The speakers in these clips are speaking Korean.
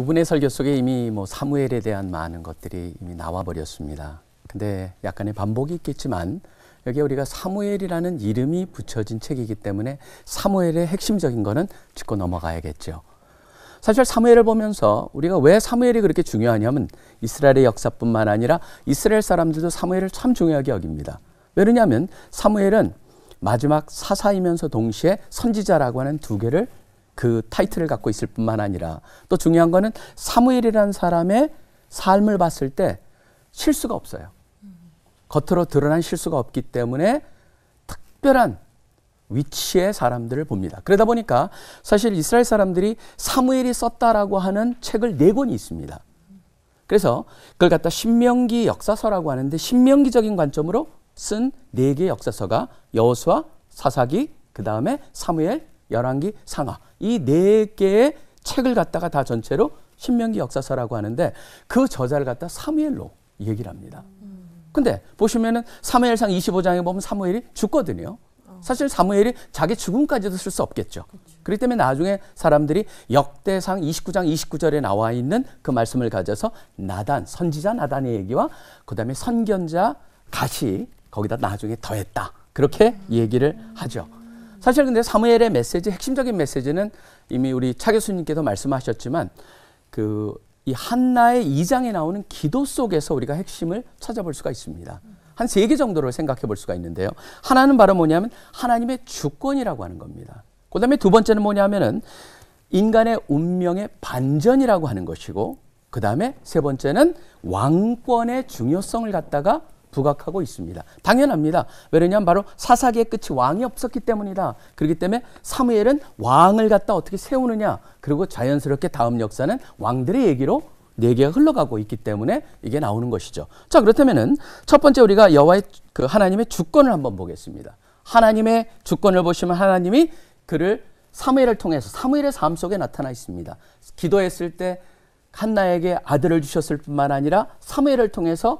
두 분의 설교 속에 이미 뭐 사무엘에 대한 많은 것들이 이미 나와 버렸습니다. 근데 약간의 반복이 있겠지만 여기 우리가 사무엘이라는 이름이 붙여진 책이기 때문에 사무엘의 핵심적인 거는 짚고 넘어가야겠죠. 사실 사무엘을 보면서 우리가 왜 사무엘이 그렇게 중요하냐면 이스라엘의 역사뿐만 아니라 이스라엘 사람들도 사무엘을 참 중요하게 여깁니다. 왜냐하면 사무엘은 마지막 사사이면서 동시에 선지자라고 하는 두 개를 그 타이틀을 갖고 있을 뿐만 아니라 또 중요한 거는 사무엘이라는 사람의 삶을 봤을 때 실수가 없어요. 겉으로 드러난 실수가 없기 때문에 특별한 위치의 사람들을 봅니다. 그러다 보니까 사실 이스라엘 사람들이 사무엘이 썼다라고 하는 책을 네 권이 있습니다. 그래서 그걸 갖다 신명기 역사서라고 하는데 신명기적인 관점으로 쓴 네 개의 역사서가 여호수아, 사사기, 그 다음에 사무엘, 열왕기, 상하 이 네 개의 책을 갖다가 다 전체로 신명기 역사서라고 하는데 그 저자를 갖다 사무엘로 얘기를 합니다. 근데 보시면은 사무엘상 25장에 보면 사무엘이 죽거든요. 사실 사무엘이 자기 죽음까지도 쓸 수 없겠죠. 그렇기 때문에 나중에 사람들이 역대상 29장 29절에 나와 있는 그 말씀을 가져서 나단 선지자 나단의 얘기와 그다음에 선견자 가시 거기다 나중에 더했다. 그렇게 얘기를 하죠. 사실 근데 사무엘의 메시지 핵심적인 메시지는 이미 우리 차 교수님께서 말씀하셨지만 그 이 한나의 2장에 나오는 기도 속에서 우리가 핵심을 찾아볼 수가 있습니다. 한 세 개 정도를 생각해 볼 수가 있는데요. 하나는 바로 뭐냐면 하나님의 주권이라고 하는 겁니다. 그다음에 두 번째는 뭐냐면은 인간의 운명의 반전이라고 하는 것이고 그다음에 세 번째는 왕권의 중요성을 갖다가 부각하고 있습니다. 당연합니다. 왜냐하면 바로 사사기의 끝이 왕이 없었기 때문이다. 그렇기 때문에 사무엘은 왕을 갖다 어떻게 세우느냐 그리고 자연스럽게 다음 역사는 왕들의 얘기로 네개 가 흘러가고 있기 때문에 이게 나오는 것이죠. 자 그렇다면은 첫 번째 우리가 여호와의 그 하나님의 주권을 한번 보겠습니다. 하나님의 주권을 보시면 하나님이 그를 사무엘을 통해서 사무엘의 삶 속에 나타나 있습니다. 기도했을 때 한나에게 아들을 주셨을 뿐만 아니라 사무엘을 통해서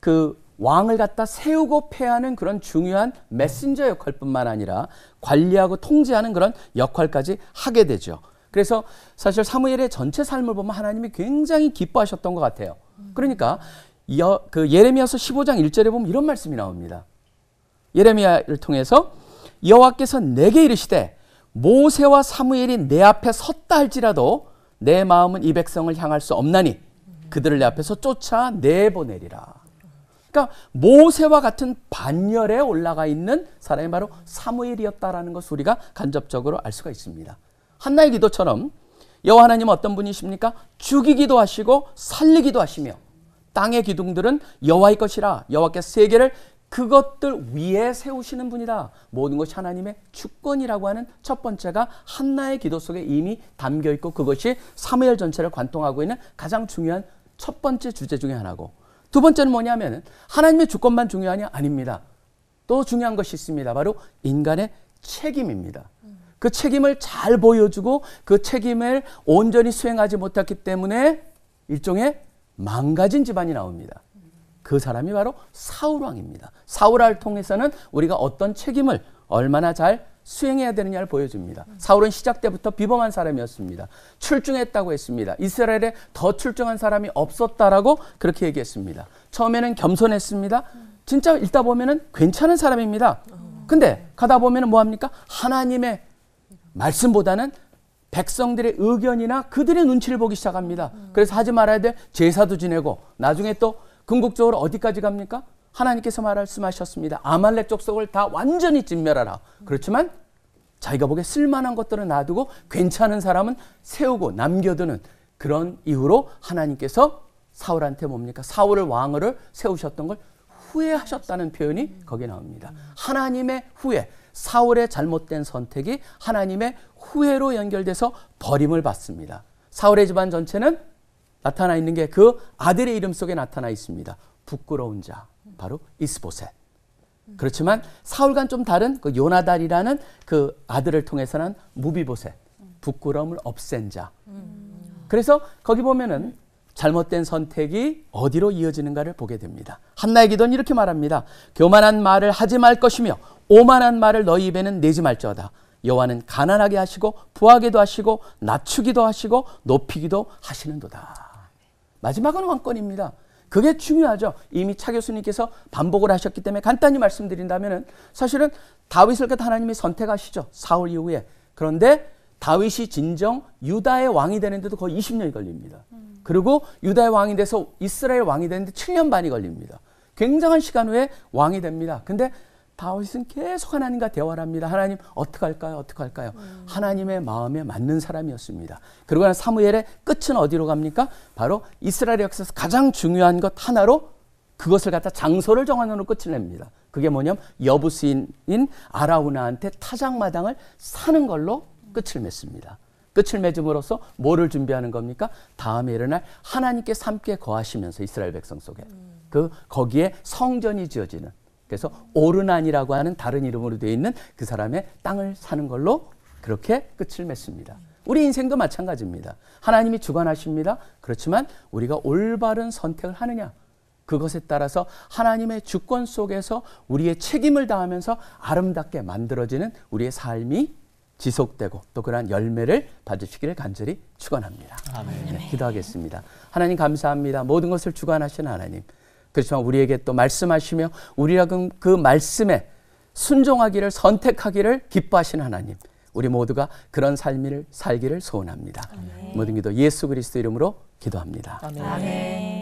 그 왕을 갖다 세우고 패하는 그런 중요한 메신저 역할뿐만 아니라 관리하고 통제하는 그런 역할까지 하게 되죠. 그래서 사실 사무엘의 전체 삶을 보면 하나님이 굉장히 기뻐하셨던 것 같아요. 그러니까 여, 그 예레미야서 15장 1절에 보면 이런 말씀이 나옵니다. 예레미야를 통해서 여호와께서 내게 이르시되 모세와 사무엘이 내 앞에 섰다 할지라도 내 마음은 이 백성을 향할 수 없나니 그들을 내 앞에서 쫓아 내보내리라. 그러니까 모세와 같은 반열에 올라가 있는 사람이 바로 사무엘이었다라는 것을 우리가 간접적으로 알 수가 있습니다. 한나의 기도처럼 여호와 하나님 어떤 분이십니까? 죽이기도 하시고 살리기도 하시며 땅의 기둥들은 여호와의 것이라 여호와께 세계를 그것들 위에 세우시는 분이다. 모든 것이 하나님의 주권이라고 하는 첫 번째가 한나의 기도 속에 이미 담겨 있고 그것이 사무엘 전체를 관통하고 있는 가장 중요한 첫 번째 주제 중의 하나고 두 번째는 뭐냐면 하나님의 주권만 중요하냐? 아닙니다. 또 중요한 것이 있습니다. 바로 인간의 책임입니다. 그 책임을 잘 보여주고 그 책임을 온전히 수행하지 못했기 때문에 일종의 망가진 집안이 나옵니다. 그 사람이 바로 사울왕입니다. 사울왕을 통해서는 우리가 어떤 책임을 얼마나 잘 수행해야 되느냐를 보여줍니다. 사울은 시작 때부터 비범한 사람이었습니다. 출중했다고 했습니다. 이스라엘에 더 출중한 사람이 없었다라고 그렇게 얘기했습니다. 처음에는 겸손했습니다. 진짜 읽다 보면은 괜찮은 사람입니다. 근데 가다 보면은 뭐 합니까? 하나님의 말씀보다는 백성들의 의견이나 그들의 눈치를 보기 시작합니다. 그래서 하지 말아야 될 제사도 지내고 나중에 또 궁극적으로 어디까지 갑니까? 하나님께서 말씀하셨습니다. 아말렉 족속을 다 완전히 진멸하라. 그렇지만 자기가 보기에 쓸만한 것들을 놔두고 괜찮은 사람은 세우고 남겨두는 그런 이유로 하나님께서 사울한테 뭡니까? 사울을 왕으로 세우셨던 걸 후회하셨다는 표현이 거기에 나옵니다. 하나님의 후회, 사울의 잘못된 선택이 하나님의 후회로 연결돼서 버림을 받습니다. 사울의 집안 전체는 나타나 있는 게 그 아들의 이름 속에 나타나 있습니다. 부끄러운 자, 바로 이스보셋. 그렇지만 사울과좀 다른 그요나달이라는그 아들을 통해서는 무비보셋, 부끄러움을 없앤 자. 그래서 거기 보면은 잘못된 선택이 어디로 이어지는가를 보게 됩니다. 한나의 기도는 이렇게 말합니다. 교만한 말을 하지 말 것이며 오만한 말을 너희 입에는 내지 말지어다. 여호와는 가난하게 하시고 부하게도 하시고 낮추기도 하시고 높이기도 하시는도다. 마지막은 왕권입니다. 그게 중요하죠. 이미 차 교수님께서 반복을 하셨기 때문에 간단히 말씀드린다면 사실은 다윗을 끝 하나님이 선택하시죠. 사울 이후에. 그런데 다윗이 진정 유다의 왕이 되는데도 거의 20년이 걸립니다. 음. 그리고 유다의 왕이 돼서 이스라엘 왕이 되는데 7년 반이 걸립니다. 굉장한 시간 후에 왕이 됩니다. 근데 다윗은 계속 하나님과 대화를 합니다. 하나님 어떻 할까요? 어떻 할까요? 음. 하나님의 마음에 맞는 사람이었습니다. 그리고 사무엘의 끝은 어디로 갑니까? 바로 이스라엘 역사에서 가장 중요한 것 하나로 그것을 갖다 장소를 정하으로 끝을 냅니다. 그게 뭐냐면 여부스인 아라우나한테 타작마당을 사는 걸로 끝을 맺습니다. 끝을 맺음으로써 뭐를 준비하는 겁니까? 다음에 일어날 하나님께 함께 거하시면서 이스라엘 백성 속에 음. 그 거기에 성전이 지어지는 그래서 오르난이라고 하는 다른 이름으로 되어 있는 그 사람의 땅을 사는 걸로 그렇게 끝을 맺습니다. 우리 인생도 마찬가지입니다. 하나님이 주관하십니다. 그렇지만 우리가 올바른 선택을 하느냐 그것에 따라서 하나님의 주권 속에서 우리의 책임을 다하면서 아름답게 만들어지는 우리의 삶이 지속되고 또 그러한 열매를 받으시기를 간절히 축원합니다. 네, 기도하겠습니다. 하나님 감사합니다. 모든 것을 주관하신 하나님. 그렇지만 우리에게 또 말씀하시며 우리라금 그 말씀에 순종하기를 선택하기를 기뻐하시는 하나님. 우리 모두가 그런 삶을 살기를 소원합니다. 아멘. 모든 기도 예수 그리스도 이름으로 기도합니다. 아멘. 아멘.